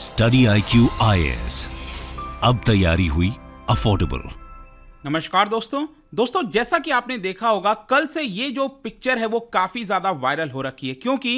study I Q अब तैयारी हुई अफोर्डेबल नमस्कार दोस्तों दोस्तों जैसा कि आपने देखा होगा कल से ये जो पिक्चर है वो काफ़ी ज़्यादा वायरल हो रखी है क्योंकि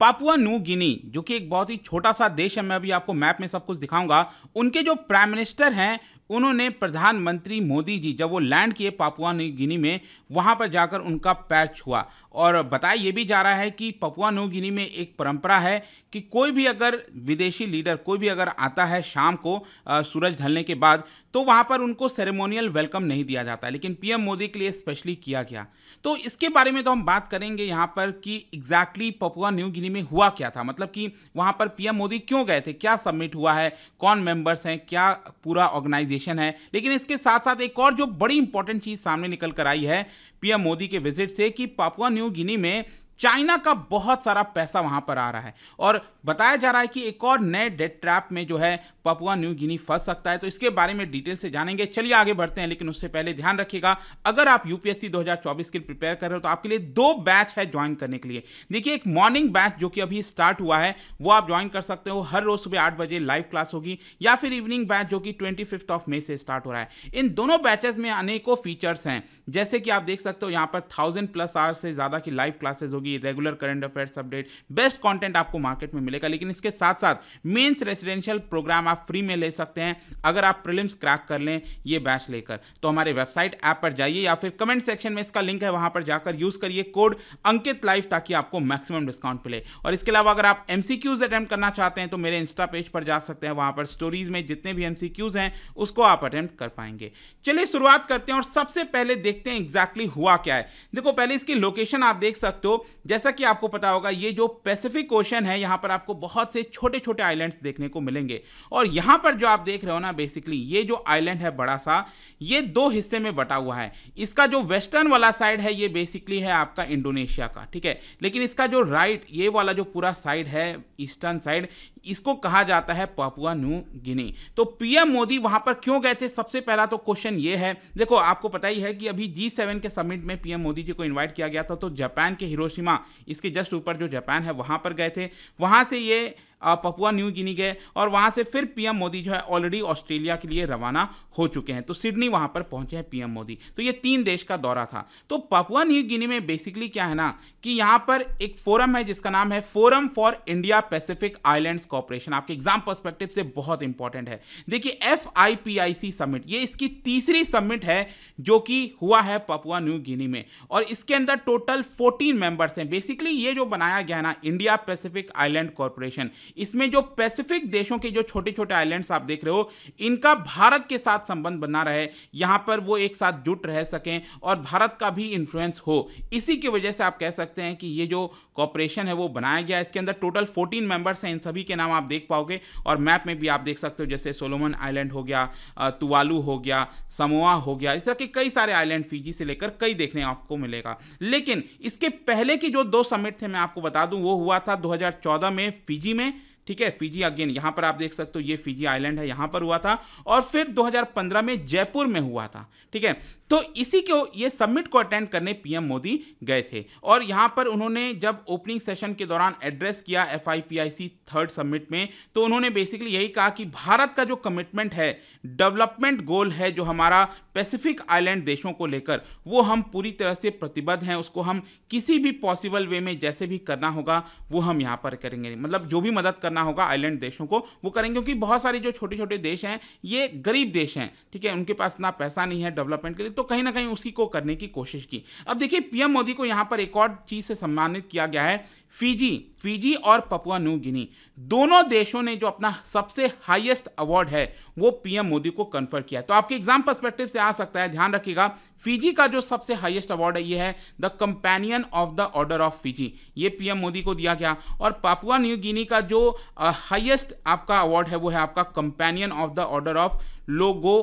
पापुआ न्यू गिनी जो कि एक बहुत ही छोटा सा देश है मैं अभी आपको मैप में सब कुछ दिखाऊंगा उनके जो प्राइम मिनिस्टर हैं उन्होंने प्रधानमंत्री मोदी जी जब वो लैंड किए पापुआ न्यू गिनी में वहाँ पर जाकर उनका पैर छुआ और बताया ये भी जा रहा है कि पपुआ न्यू गिनी में एक परंपरा है कि कोई भी अगर विदेशी लीडर कोई भी अगर आता है शाम को सूरज ढलने के बाद तो वहाँ पर उनको सेरेमोनियल वेलकम नहीं दिया जाता लेकिन पीएम मोदी के लिए स्पेशली किया गया तो इसके बारे में तो हम बात करेंगे यहाँ पर कि एग्जैक्टली पपुआ न्यू गिनी में हुआ क्या था मतलब कि वहाँ पर पीएम मोदी क्यों गए थे क्या सबमिट हुआ है कौन मेंबर्स हैं क्या पूरा ऑर्गेनाइज ऑर्गेनाइजेशन है लेकिन इसके साथ साथ एक और जो बड़ी इंपॉर्टेंट चीज़ सामने निकल कर आई है पीएम मोदी के विजिट से कि पापुआ न्यू गिनी में चाइना का बहुत सारा पैसा वहां पर आ रहा है और बताया जा रहा है कि एक और नए डेट ट्रैप में जो है पपुआ न्यू गिनी फंस सकता है तो इसके बारे में डिटेल से जानेंगे चलिए आगे बढ़ते हैं लेकिन उससे पहले ध्यान रखिएगा अगर आप यूपीएससी 2024 के लिए प्रिपेयर कर रहे हो तो आपके लिए दो बैच है ज्वाइन करने के लिए देखिए एक मॉर्निंग बैच जो कि अभी स्टार्ट हुआ है वो आप ज्वाइन कर सकते हो हर रोज सुबह आठ बजे लाइव क्लास होगी या फिर इवनिंग बैच जो कि ट्वेंटी ऑफ मे से स्टार्ट हो रहा है इन दोनों बैचेज में अनेकों फीचर्स हैं जैसे कि आप देख सकते हो यहाँ पर थाउजेंड प्लस आवर्स से ज़्यादा की लाइव क्लासेज होगी होगी regular current affairs update best content आपको मार्केट में मिलेगा लेकिन इसके साथ साथ मेंस रेसिडेंशियल प्रोग्राम आप फ्री में ले सकते हैं अगर आप प्रिलिम्स क्रैक कर लें ये बैच लेकर तो हमारे वेबसाइट ऐप पर जाइए या फिर कमेंट सेक्शन में इसका लिंक है वहां पर जाकर यूज करिए कोड अंकित लाइफ ताकि आपको मैक्सिमम डिस्काउंट मिले और इसके अलावा अगर आप एमसीक्यूज अटेम्प्ट करना चाहते हैं तो मेरे इंस्टा पेज पर जा सकते हैं वहां पर स्टोरीज में जितने भी एमसीक्यूज हैं उसको आप अटेम्प्ट कर पाएंगे चलिए शुरुआत करते हैं और सबसे पहले देखते हैं एग्जैक्टली exactly हुआ क्या है देखो पहले इसकी लोकेशन आप देख सकते हो जैसा कि आपको पता होगा ये जो पैसिफिक ओशन है यहाँ पर आपको बहुत से छोटे छोटे आइलैंड्स देखने को मिलेंगे और यहाँ पर जो आप देख रहे हो ना बेसिकली ये जो आइलैंड है बड़ा सा ये दो हिस्से में बटा हुआ है इसका जो वेस्टर्न वाला साइड है ये बेसिकली है आपका इंडोनेशिया का ठीक है लेकिन इसका जो राइट ये वाला जो पूरा साइड है ईस्टर्न साइड इसको कहा जाता है पापुआ न्यू गिनी तो पीएम मोदी वहां पर क्यों गए थे सबसे पहला तो क्वेश्चन ये है देखो आपको पता ही है कि अभी जी सेवन के समिट में पीएम मोदी जी को इनवाइट किया गया था तो जापान के हिरोशिमा इसके जस्ट ऊपर जो जापान है वहां पर गए थे वहां से ये पपुआ न्यू गिनी गए और वहाँ से फिर पीएम मोदी जो है ऑलरेडी ऑस्ट्रेलिया के लिए रवाना हो चुके हैं तो सिडनी वहाँ पर पहुंचे हैं पीएम मोदी तो ये तीन देश का दौरा था तो पपुआ न्यू गिनी में बेसिकली क्या है ना कि यहाँ पर एक फोरम है जिसका नाम है forum for India Pacific islands cooperation आपके एग्जाम पर्सपेक्टिव से बहुत इंपॉर्टेंट है देखिए एफ समिट ये इसकी तीसरी समिट है जो कि हुआ है पपुआ न्यू गिनी में और इसके अंदर टोटल 14 मेंबर्स हैं बेसिकली ये जो बनाया गया है ना इंडिया पैसिफिक आइलैंड कॉरपोरेशन इसमें जो पैसिफिक देशों के जो छोटे छोटे आइलैंड्स आप देख रहे हो इनका भारत के साथ संबंध बना रहे यहाँ पर वो एक साथ जुट रह सकें और भारत का भी इन्फ्लुएंस हो इसी की वजह से आप कह सकते हैं कि ये जो कॉपरेशन है वो बनाया गया इसके अंदर टोटल फोर्टीन मेंबर्स हैं इन सभी के नाम आप देख पाओगे और मैप में भी आप देख सकते हो जैसे सोलोमन आइलैंड हो गया तुवालू हो गया समोआ हो गया इस तरह के कई सारे आइलैंड फीजी से लेकर कई देखने आपको मिलेगा लेकिन इसके पहले की जो दो समिट थे मैं आपको बता दूं वो हुआ था 2014 में फीजी में ठीक है फिजी अगेन यहां पर आप देख सकते हो ये फिजी आइलैंड है यहां पर हुआ था और फिर 2015 में जयपुर में हुआ था ठीक है तो इसी को ये समिट को अटेंड करने पीएम मोदी गए थे और यहां पर उन्होंने जब ओपनिंग सेशन के दौरान एड्रेस किया एफ थर्ड समिट में तो उन्होंने बेसिकली यही कहा कि भारत का जो कमिटमेंट है डेवलपमेंट गोल है जो हमारा पैसिफिक आइलैंड देशों को लेकर वो हम पूरी तरह से प्रतिबद्ध हैं उसको हम किसी भी पॉसिबल वे में जैसे भी करना होगा वो हम यहां पर करेंगे मतलब जो भी मदद कर करना होगा आइलैंड देशों को वो करेंगे क्योंकि बहुत सारे जो छोटे छोटे देश हैं ये गरीब देश हैं ठीक है उनके पास ना पैसा नहीं है डेवलपमेंट के लिए तो कहीं ना कहीं उसी को करने की कोशिश की अब देखिए पीएम मोदी को यहाँ पर एक और चीज़ से सम्मानित किया गया है फिजी फिजी और पपुआ न्यू गिनी दोनों देशों ने जो अपना सबसे हाईएस्ट अवार्ड है वो पीएम मोदी को कन्फर्म किया तो आपके एग्जाम पर्सपेक्टिव से आ सकता है ध्यान रखिएगा फिजी का जो सबसे हाईएस्ट अवार्ड है ये है the companion of the order of Fiji ये पीएम मोदी को दिया गया और पापुआ न्यू गिनी का जो हाइएस्ट आपका अवार्ड है वो है आपका companion of the order of logo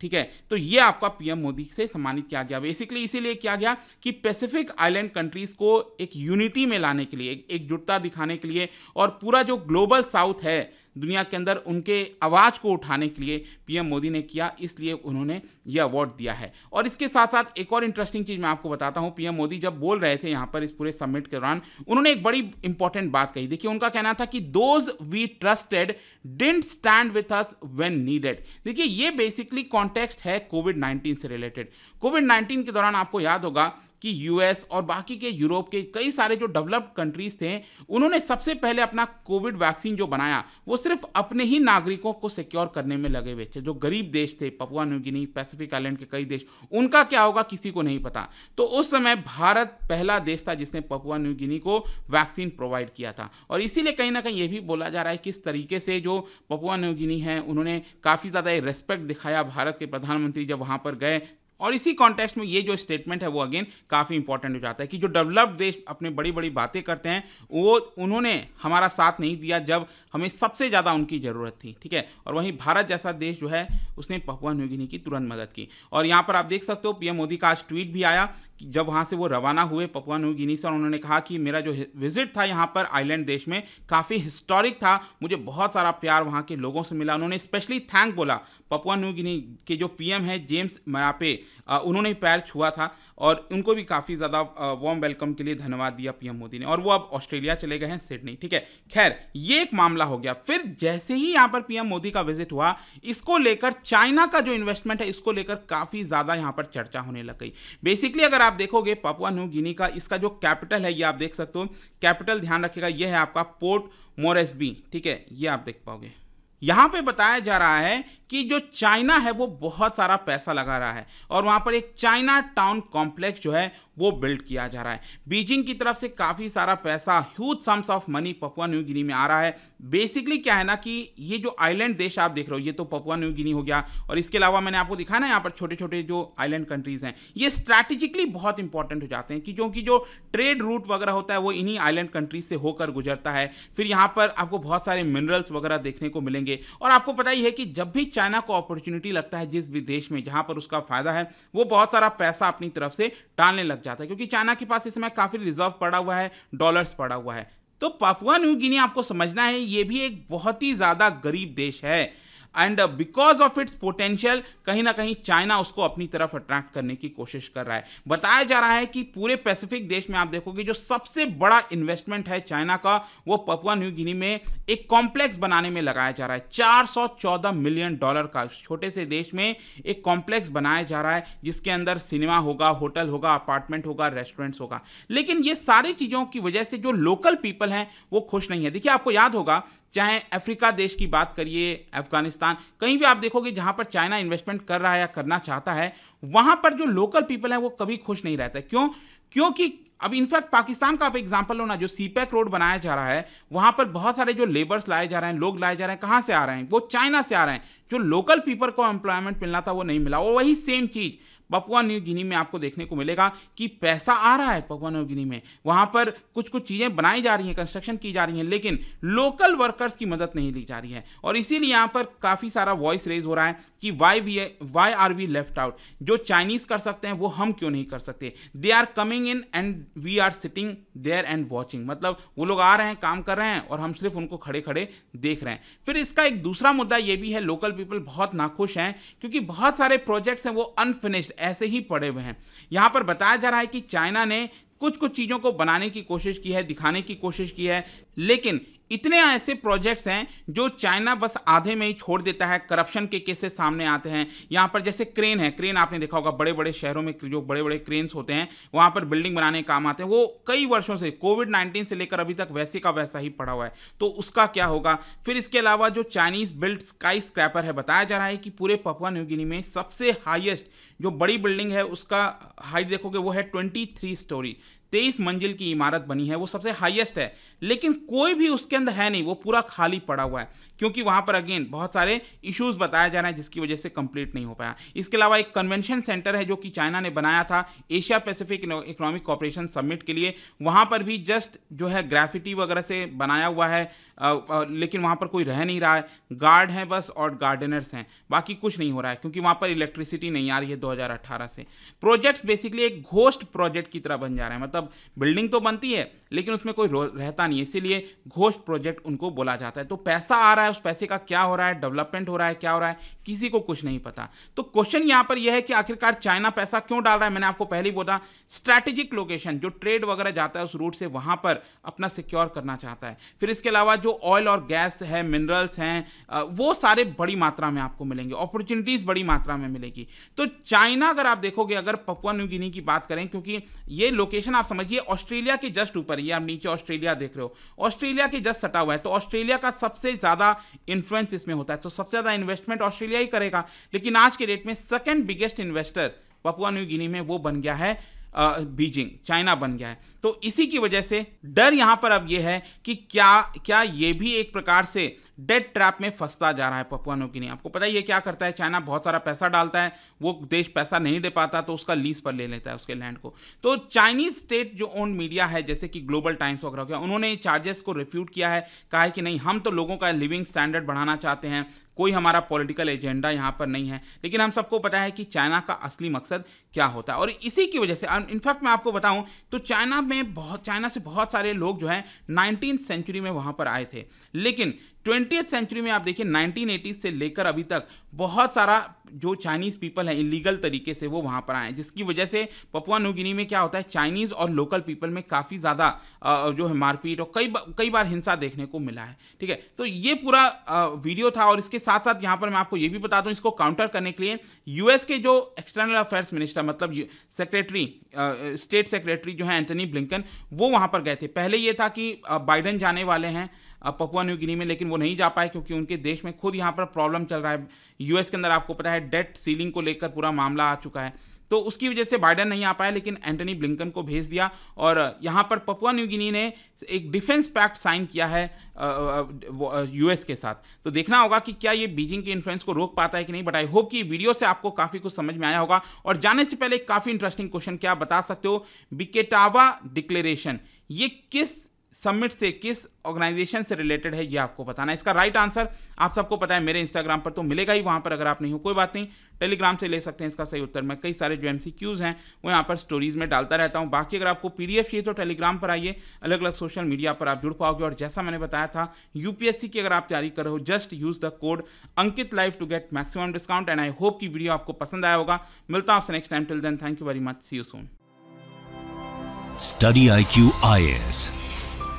ठीक है तो ये आपका पीएम मोदी से सम्मानित किया गया बेसिकली इसीलिए किया गया कि पैसिफिक आइलैंड कंट्रीज को एक यूनिटी में लाने के लिए एकजुटता दिखाने के लिए और पूरा जो ग्लोबल साउथ है दुनिया के अंदर उनके आवाज़ को उठाने के लिए पीएम मोदी ने किया इसलिए उन्होंने यह अवार्ड दिया है और इसके साथ साथ एक और इंटरेस्टिंग चीज़ मैं आपको बताता हूँ पीएम मोदी जब बोल रहे थे यहाँ पर इस पूरे समिट के दौरान उन्होंने एक बड़ी इंपॉर्टेंट बात कही देखिए उनका कहना था कि those we trusted didn't stand with us when needed देखिए ये बेसिकली कॉन्टेक्स्ट है कोविड नाइन्टीन से रिलेटेड कोविड नाइन्टीन के दौरान आपको याद होगा कि यूएस और बाकी के यूरोप के कई सारे जो डेवलप्ड कंट्रीज थे उन्होंने सबसे पहले अपना कोविड वैक्सीन जो बनाया वो सिर्फ अपने ही नागरिकों को सिक्योर करने में लगे हुए थे जो गरीब देश थे पपुआ न्यूगिनी पैसिफिक आइलैंड के कई देश उनका क्या होगा किसी को नहीं पता तो उस समय भारत पहला देश था जिसने पपुआ न्यूगिनी को वैक्सीन प्रोवाइड किया था और इसीलिए कहीं ना कहीं ये भी बोला जा रहा है कि इस तरीके से जो पपुआ न्यूगिनी है उन्होंने काफ़ी ज़्यादा रेस्पेक्ट दिखाया भारत के प्रधानमंत्री जब वहाँ पर गए और इसी कॉन्टेक्स्ट में ये जो स्टेटमेंट है वो अगेन काफ़ी इंपॉर्टेंट हो जाता है कि जो डेवलप्ड देश अपने बड़ी बड़ी बातें करते हैं वो उन्होंने हमारा साथ नहीं दिया जब हमें सबसे ज़्यादा उनकी ज़रूरत थी ठीक है और वहीं भारत जैसा देश जो है उसने पपुआ न्यूगिनी की तुरंत मदद की और यहाँ पर आप देख सकते हो पीएम मोदी का आज ट्वीट भी आया जब वहाँ से वो रवाना हुए पपुआ न्यू गिनी से उन्होंने कहा कि मेरा जो विजिट था यहाँ पर आइलैंड देश में काफ़ी हिस्टोरिक था मुझे बहुत सारा प्यार वहाँ के लोगों से मिला उन्होंने स्पेशली थैंक बोला पपुआ न्यू गिनी के जो पीएम हैं जेम्स मरापे उन्होंने पैर छुआ था और उनको भी काफ़ी ज़्यादा वार्म वेलकम के लिए धन्यवाद दिया पीएम मोदी ने और वो अब ऑस्ट्रेलिया चले गए हैं सिडनी ठीक है खैर ये एक मामला हो गया फिर जैसे ही यहाँ पर पीएम मोदी का विजिट हुआ इसको लेकर चाइना का जो इन्वेस्टमेंट है इसको लेकर काफ़ी ज़्यादा यहाँ पर चर्चा होने लग गई बेसिकली अगर आप देखोगे पपुआ न्यू गिनी का इसका जो कैपिटल है ये आप देख सकते हो कैपिटल ध्यान रखिएगा ये है आपका पोर्ट मोरसबी ठीक है ये आप देख पाओगे यहाँ पे बताया जा रहा है कि जो चाइना है वो बहुत सारा पैसा लगा रहा है और वहाँ पर एक चाइना टाउन कॉम्प्लेक्स जो है वो बिल्ड किया जा रहा है बीजिंग की तरफ से काफ़ी सारा पैसा huge sums of money Papua New Guinea में आ रहा है बेसिकली क्या है ना कि ये जो आइलैंड देश आप देख रहे हो ये तो पपुआ न्यू गिनी हो गया और इसके अलावा मैंने आपको दिखाया ना यहाँ पर छोटे छोटे जो आइलैंड कंट्रीज़ हैं ये स्ट्रैटेजिकली बहुत इंपॉर्टेंट हो जाते हैं कि जो कि जो ट्रेड रूट वगैरह होता है वो इन्हीं आइलैंड कंट्रीज से होकर गुजरता है फिर यहाँ पर आपको बहुत सारे मिनरल्स वगैरह देखने को मिलेंगे और आपको पता ही है कि जब भी चाइना को अपॉर्चुनिटी लगता है जिस भी देश में जहां पर उसका फायदा है वो बहुत सारा पैसा अपनी तरफ से डालने लग जाता है क्योंकि चाइना के पास इस समय काफ़ी रिजर्व पड़ा हुआ है डॉलर्स पड़ा हुआ है तो पापुआ न्यू गिनी आपको समझना है ये भी एक बहुत ही ज़्यादा गरीब देश है and because of its potential कहीं ना कहीं चाइना उसको अपनी तरफ अट्रैक्ट करने की कोशिश कर रहा है बताया जा रहा है कि पूरे पैसिफिक देश में आप देखोगे जो सबसे बड़ा इन्वेस्टमेंट है चाइना का वो पपुआ न्यू गिनी में एक कॉम्प्लेक्स बनाने में लगाया जा रहा है 414 मिलियन डॉलर का छोटे से देश में एक कॉम्प्लेक्स बनाया जा रहा है जिसके अंदर सिनेमा होगा होटल होगा अपार्टमेंट होगा रेस्टोरेंट्स होगा लेकिन ये सारी चीज़ों की वजह से जो लोकल पीपल हैं वो खुश नहीं है देखिए आपको याद होगा चाहे अफ्रीका देश की बात करिए अफगानिस्तान कहीं भी आप देखोगे जहां पर चाइना इन्वेस्टमेंट कर रहा है या करना चाहता है वहां पर जो लोकल पीपल है वो कभी खुश नहीं रहता क्यों क्योंकि अब इनफैक्ट पाकिस्तान का आप एग्जाम्पल लो ना जो सीपैक रोड e बनाया जा रहा है वहां पर बहुत सारे जो लेबर्स लाए जा रहे हैं लोग लाए जा रहे हैं कहां से आ रहे हैं वो चाइना से आ रहे हैं जो लोकल पीपल को एम्प्लॉयमेंट मिलना था वो नहीं मिला वो वही सेम चीज़ पपुआ न्यू गिनी में आपको देखने को मिलेगा कि पैसा आ रहा है पपुआ न्यू गिनी में वहाँ पर कुछ कुछ चीज़ें बनाई जा रही हैं कंस्ट्रक्शन की जा रही हैं लेकिन लोकल वर्कर्स की मदद नहीं ली जा रही है और इसीलिए यहाँ पर काफ़ी सारा वॉइस रेज हो रहा है कि why we why are we left out जो चाइनीज़ कर सकते हैं वो हम क्यों नहीं कर सकते they are coming in and we are sitting there and watching मतलब वो लोग आ रहे हैं काम कर रहे हैं और हम सिर्फ उनको खड़े खड़े देख रहे हैं फिर इसका एक दूसरा मुद्दा ये भी है लोकल पीपल बहुत नाखुश हैं क्योंकि बहुत सारे प्रोजेक्ट्स हैं वो अनफिनिश्ड ऐसे ही पड़े हुए हैं यहाँ पर बताया जा रहा है कि चाइना ने कुछ कुछ चीज़ों को बनाने की कोशिश की है दिखाने की कोशिश की है लेकिन इतने ऐसे प्रोजेक्ट्स हैं जो चाइना बस आधे में ही छोड़ देता है करप्शन के केसेस सामने आते हैं यहाँ पर जैसे क्रेन है क्रेन आपने देखा होगा बड़े बड़े शहरों में जो बड़े बड़े क्रेन्स होते हैं वहाँ पर बिल्डिंग बनाने काम आते हैं वो कई वर्षों से कोविड नाइन्टीन से लेकर अभी तक वैसे का वैसा ही पड़ा हुआ है तो उसका क्या होगा फिर इसके अलावा जो चाइनीज बिल्ड स्काई स्क्रैपर है बताया जा रहा है कि पूरे पपवा न्यूगिनी में सबसे हाइएस्ट जो बड़ी बिल्डिंग है उसका हाइट देखोगे वो है ट्वेंटी थ्री स्टोरी तेईस मंजिल की इमारत बनी है वो सबसे हाईएस्ट है लेकिन कोई भी उसके अंदर है नहीं वो पूरा खाली पड़ा हुआ है क्योंकि वहां पर अगेन बहुत सारे इश्यूज़ बताया जा रहे हैं जिसकी वजह से कंप्लीट नहीं हो पाया इसके अलावा एक कन्वेंशन सेंटर है जो कि चाइना ने बनाया था Asia Pacific economic cooperation summit के लिए वहां पर भी जस्ट जो है ग्राफिटी वगैरह से बनाया हुआ है आ, आ, लेकिन वहां पर कोई रह नहीं रहा है गार्ड हैं बस और गार्डनर्स हैं बाकी कुछ नहीं हो रहा है क्योंकि वहां पर इलेक्ट्रिसिटी नहीं आ रही है 2018 से प्रोजेक्ट्स बेसिकली एक घोस्ट प्रोजेक्ट की तरह बन जा रहे हैं मतलब बिल्डिंग तो बनती है लेकिन उसमें कोई रहता नहीं है इसीलिए घोस्ट प्रोजेक्ट उनको बोला जाता है तो पैसा आ रहा है है उस पैसे का क्या हो रहा है डेवलपमेंट हो रहा है क्या हो रहा है किसी को कुछ नहीं पता तो क्वेश्चन यहां पर यह है कि आखिरकार चाइना पैसा क्यों डाल रहा है मैंने आपको पहले ही बोला स्ट्रैटेजिक लोकेशन जो ट्रेड वगैरह जाता है उस रूट से वहां पर अपना सिक्योर करना चाहता है फिर इसके अलावा जो ऑयल और गैस है मिनरल्स हैं वो सारे बड़ी मात्रा में आपको मिलेंगे अपॉर्चुनिटीज़ बड़ी मात्रा में मिलेगी तो चाइना अगर आप देखोगे अगर पपुआ न्यू गिनी की बात करें क्योंकि ये लोकेशन आप समझिए ऑस्ट्रेलिया के जस्ट ऊपर ये आप नीचे ऑस्ट्रेलिया देख रहे हो ऑस्ट्रेलिया के जस्ट सटा हुआ है तो ऑस्ट्रेलिया का सबसे ज़्यादा इन्फ्लुएंस इसमें होता है तो सबसे ज़्यादा इन्वेस्टमेंट ऑस्ट्रेलिया ही करेगा लेकिन आज के डेट में second biggest investor Papua New Guinea में वो बन गया है बीजिंग चाइना बन गया है तो इसी की वजह से डर यहां पर अब यह है कि क्या क्या यह भी एक प्रकार से डेट ट्रैप में फंसता जा रहा है पपुआ नोगिनी आपको पता है ये क्या करता है चाइना बहुत सारा पैसा डालता है वो देश पैसा नहीं दे पाता तो उसका लीज पर ले लेता है उसके लैंड को तो चाइनीज स्टेट जो ओन मीडिया है जैसे कि ग्लोबल टाइम्स वगैरह हो गया उन्होंने चार्जेस को रिफ्यूट किया है कहा है कि नहीं हम तो लोगों का लिविंग स्टैंडर्ड बढ़ाना चाहते हैं कोई हमारा पॉलिटिकल एजेंडा यहाँ पर नहीं है लेकिन हम सबको पता है कि चाइना का असली मकसद क्या होता है और इसी की वजह से इनफैक्ट मैं आपको बताऊँ तो चाइना में में बहुत चाइना से बहुत सारे लोग जो हैं नाइनटीन सेंचुरी में वहाँ पर आए थे लेकिन ट्वेंटी सेंचुरी में आप देखिए नाइनटीन से लेकर अभी तक बहुत सारा जो चाइनीज़ पीपल हैं इलीगल तरीके से वो वहाँ पर आए जिसकी वजह से पपुआ नूगिनी में क्या होता है चाइनीज़ और लोकल पीपल में काफ़ी ज़्यादा जो है मारपीट और कई बा, कई बार हिंसा देखने को मिला है ठीक है तो ये पूरा वीडियो था और इसके साथ साथ यहाँ पर मैं आपको ये भी बता दूँ इसको काउंटर करने के लिए यूएस के जो एक्सटर्नल अफेयर्स मिनिस्टर मतलब सेक्रेटरी स्टेट सेक्रेटरी जो है एंथनी ब्लिंकन वो वहाँ पर गए थे पहले ये था कि बाइडन जाने वाले हैं पपुआ न्यू गिनी में लेकिन वो नहीं जा पाए क्योंकि उनके देश में खुद यहाँ पर प्रॉब्लम चल रहा है यूएस के अंदर आपको पता है डेट सीलिंग को लेकर पूरा मामला आ चुका है तो उसकी वजह से बाइडन नहीं आ पाया लेकिन एंटनी ब्लिंकन को भेज दिया और यहाँ पर पपुआ न्यू गिनी ने एक डिफेंस पैक्ट साइन किया है यूएस के साथ तो देखना होगा कि क्या ये बीजिंग के इन्फ्लुएंस को रोक पाता है कि नहीं बट आई होप कि वीडियो से आपको काफ़ी कुछ समझ में आया होगा और जाने से पहले काफ़ी इंटरेस्टिंग क्वेश्चन क्या बता सकते हो बिकेटावा डिक्लेरेशन ये किस सबमिट से किस ऑर्गेनाइजेशन से रिलेटेड है ये आपको बताना है इसका राइट आंसर आप सबको पता है मेरे इंस्टाग्राम पर तो मिलेगा ही वहां पर अगर आप नहीं हो कोई बात नहीं टेलीग्राम से ले सकते हैं इसका सही उत्तर मैं कई सारे जो एम हैं वो यहाँ पर स्टोरीज में डालता रहता हूँ बाकी अगर आपको पी चाहिए तो टेलीग्राम पर आइए अलग अलग सोशल मीडिया पर आप जुड़ पाओगे और जैसा मैंने बताया था यूपीएससी की अगर आप तैयारी कर रहे हो just use the code Ankit life to get maximum discount and I hope की वीडियो आपको पसंद आया होगा मिलता हूँ आपसे next time till then thank you very much see you soon study I Q I S